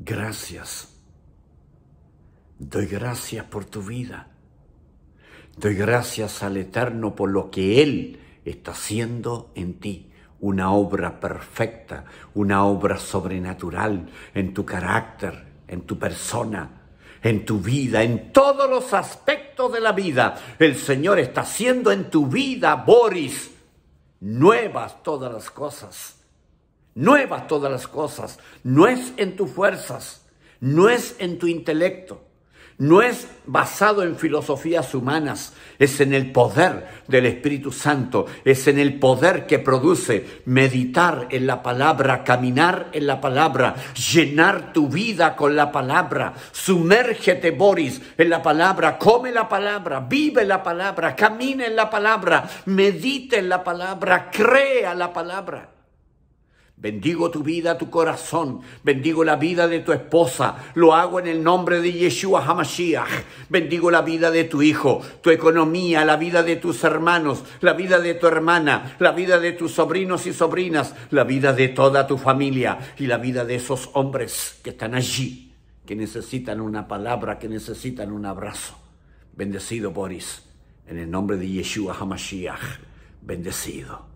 gracias. Doy gracias por tu vida. Doy gracias al Eterno por lo que Él está haciendo en ti. Una obra perfecta, una obra sobrenatural en tu carácter, en tu persona, en tu vida, en todos los aspectos de la vida. El Señor está haciendo en tu vida, Boris, nuevas todas las cosas. Nuevas todas las cosas. No es en tus fuerzas, no es en tu intelecto, no es basado en filosofías humanas, es en el poder del Espíritu Santo, es en el poder que produce meditar en la palabra, caminar en la palabra, llenar tu vida con la palabra, sumérgete Boris en la palabra, come la palabra, vive la palabra, camina en la palabra, medite en la palabra, crea la palabra. Bendigo tu vida, tu corazón. Bendigo la vida de tu esposa. Lo hago en el nombre de Yeshua Hamashiach. Bendigo la vida de tu hijo, tu economía, la vida de tus hermanos, la vida de tu hermana, la vida de tus sobrinos y sobrinas, la vida de toda tu familia y la vida de esos hombres que están allí, que necesitan una palabra, que necesitan un abrazo. Bendecido Boris, en el nombre de Yeshua Hamashiach. Bendecido.